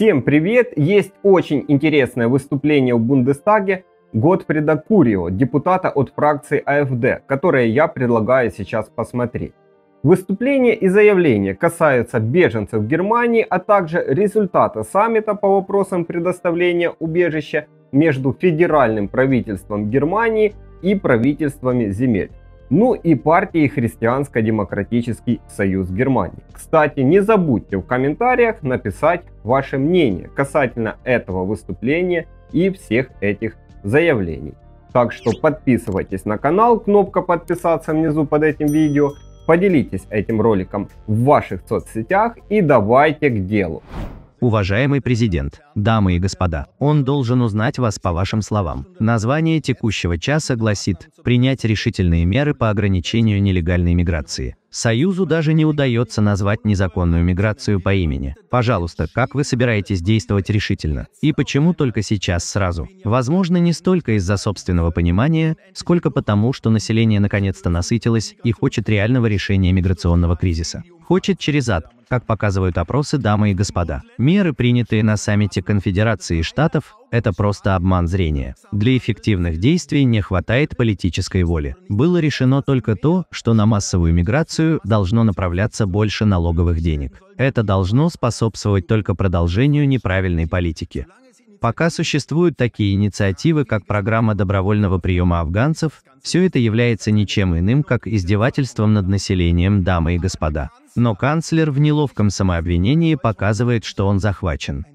Всем привет! Есть очень интересное выступление в Бундестаге Готфрида Курио, депутата от фракции АФД, которое я предлагаю сейчас посмотреть. Выступление и заявление касаются беженцев в Германии, а также результата саммита по вопросам предоставления убежища между федеральным правительством Германии и правительствами земель ну и партии Христианско-демократический союз Германии. Кстати, не забудьте в комментариях написать ваше мнение касательно этого выступления и всех этих заявлений. Так что подписывайтесь на канал, кнопка подписаться внизу под этим видео, поделитесь этим роликом в ваших соцсетях и давайте к делу. Уважаемый президент, дамы и господа, он должен узнать вас по вашим словам. Название текущего часа гласит «Принять решительные меры по ограничению нелегальной миграции». Союзу даже не удается назвать незаконную миграцию по имени. Пожалуйста, как вы собираетесь действовать решительно? И почему только сейчас сразу? Возможно, не столько из-за собственного понимания, сколько потому, что население наконец-то насытилось и хочет реального решения миграционного кризиса. Хочет через ад, как показывают опросы, дамы и господа. Меры, принятые на саммите Конфедерации Штатов, это просто обман зрения. Для эффективных действий не хватает политической воли. Было решено только то, что на массовую миграцию должно направляться больше налоговых денег. Это должно способствовать только продолжению неправильной политики. Пока существуют такие инициативы, как программа добровольного приема афганцев, все это является ничем иным, как издевательством над населением, дамы и господа. Но канцлер в неловком самообвинении показывает, что он захвачен.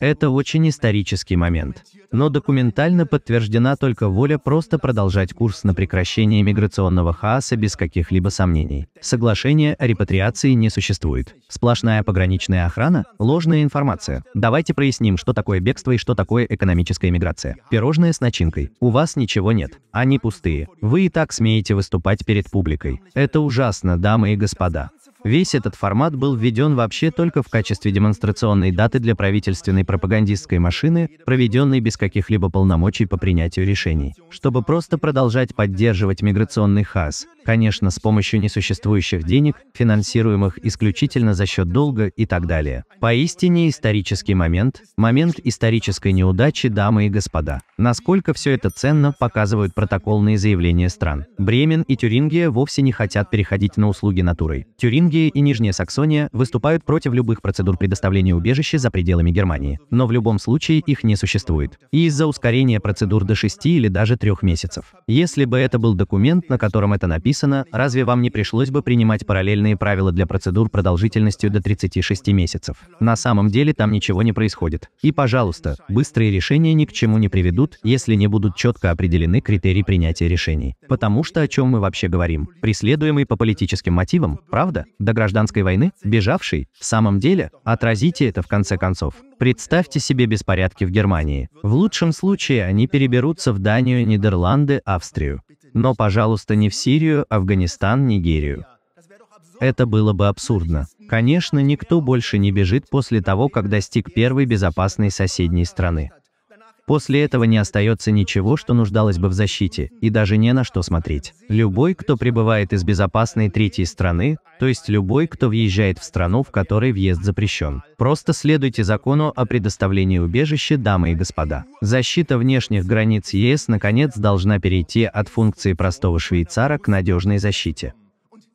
Это очень исторический момент. Но документально подтверждена только воля просто продолжать курс на прекращение миграционного хаоса без каких-либо сомнений. Соглашения о репатриации не существует. Сплошная пограничная охрана – ложная информация. Давайте проясним, что такое бегство и что такое экономическая миграция. Пирожное с начинкой. У вас ничего нет. Они пустые. Вы и так смеете выступать перед публикой. Это ужасно, дамы и господа. Весь этот формат был введен вообще только в качестве демонстрационной даты для правительственной пропагандистской машины, проведенной без каких-либо полномочий по принятию решений, чтобы просто продолжать поддерживать миграционный хаос конечно, с помощью несуществующих денег, финансируемых исключительно за счет долга и так далее. Поистине исторический момент, момент исторической неудачи, дамы и господа. Насколько все это ценно, показывают протокольные заявления стран. Бремен и Тюрингия вовсе не хотят переходить на услуги натурой. Тюрингия и Нижняя Саксония выступают против любых процедур предоставления убежища за пределами Германии, но в любом случае их не существует. И из-за ускорения процедур до 6 или даже трех месяцев. Если бы это был документ, на котором это написано, описано, разве вам не пришлось бы принимать параллельные правила для процедур продолжительностью до 36 месяцев? На самом деле там ничего не происходит. И, пожалуйста, быстрые решения ни к чему не приведут, если не будут четко определены критерии принятия решений. Потому что о чем мы вообще говорим? Преследуемый по политическим мотивам, правда? До гражданской войны? Бежавший? В самом деле? Отразите это в конце концов. Представьте себе беспорядки в Германии. В лучшем случае они переберутся в Данию, Нидерланды, Австрию. Но, пожалуйста, не в Сирию, Афганистан, Нигерию. Это было бы абсурдно. Конечно, никто больше не бежит после того, как достиг первой безопасной соседней страны. После этого не остается ничего, что нуждалось бы в защите, и даже не на что смотреть. Любой, кто прибывает из безопасной третьей страны, то есть любой, кто въезжает в страну, в которой въезд запрещен. Просто следуйте закону о предоставлении убежища, дамы и господа. Защита внешних границ ЕС, наконец, должна перейти от функции простого швейцара к надежной защите.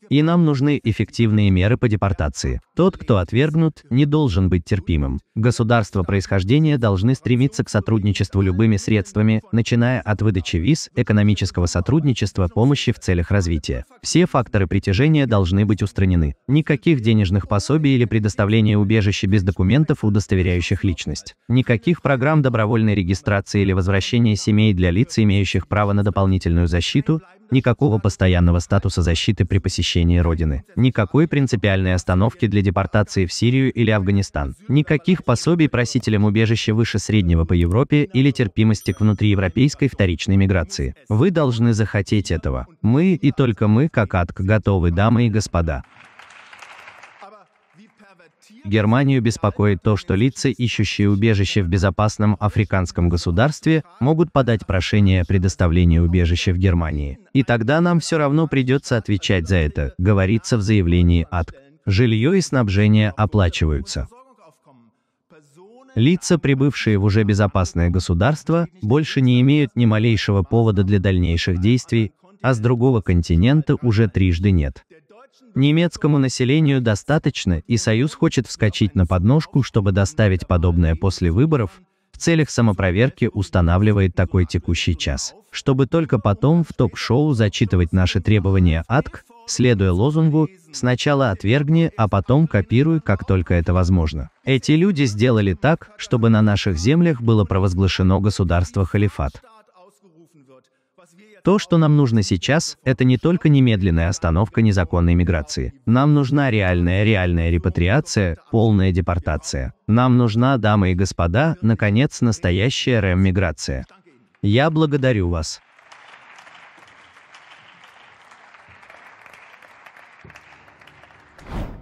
И нам нужны эффективные меры по депортации. Тот, кто отвергнут, не должен быть терпимым. Государства происхождения должны стремиться к сотрудничеству любыми средствами, начиная от выдачи виз, экономического сотрудничества, помощи в целях развития. Все факторы притяжения должны быть устранены. Никаких денежных пособий или предоставления убежища без документов, удостоверяющих личность. Никаких программ добровольной регистрации или возвращения семей для лиц, имеющих право на дополнительную защиту, никакого постоянного статуса защиты при посещении родины, никакой принципиальной остановки для депортации в Сирию или Афганистан, никаких пособий просителям убежища выше среднего по Европе или терпимости к внутриевропейской вторичной миграции. Вы должны захотеть этого. Мы и только мы, как АТК, готовы, дамы и господа. Германию беспокоит то, что лица, ищущие убежище в безопасном африканском государстве, могут подать прошение о предоставлении убежища в Германии. И тогда нам все равно придется отвечать за это, говорится в заявлении АТК. Жилье и снабжение оплачиваются. Лица, прибывшие в уже безопасное государство, больше не имеют ни малейшего повода для дальнейших действий, а с другого континента уже трижды нет. Немецкому населению достаточно, и Союз хочет вскочить на подножку, чтобы доставить подобное после выборов, в целях самопроверки устанавливает такой текущий час, чтобы только потом в ток-шоу зачитывать наши требования АТК, следуя лозунгу «сначала отвергни, а потом копируй, как только это возможно». Эти люди сделали так, чтобы на наших землях было провозглашено государство-халифат. То, что нам нужно сейчас, это не только немедленная остановка незаконной миграции. Нам нужна реальная, реальная репатриация, полная депортация. Нам нужна, дамы и господа, наконец, настоящая ремиграция. Я благодарю вас.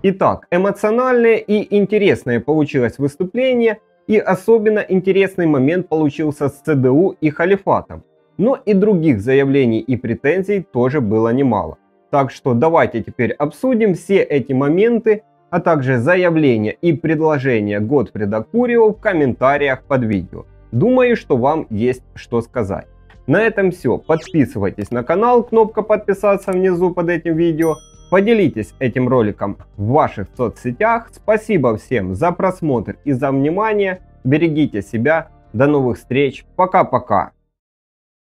Итак, эмоциональное и интересное получилось выступление, и особенно интересный момент получился с ЦДУ и халифатом. Но и других заявлений и претензий тоже было немало. Так что давайте теперь обсудим все эти моменты, а также заявления и предложения Готфрида Курио в комментариях под видео. Думаю, что вам есть что сказать. На этом все. Подписывайтесь на канал, кнопка подписаться внизу под этим видео. Поделитесь этим роликом в ваших соцсетях. Спасибо всем за просмотр и за внимание. Берегите себя. До новых встреч. Пока-пока.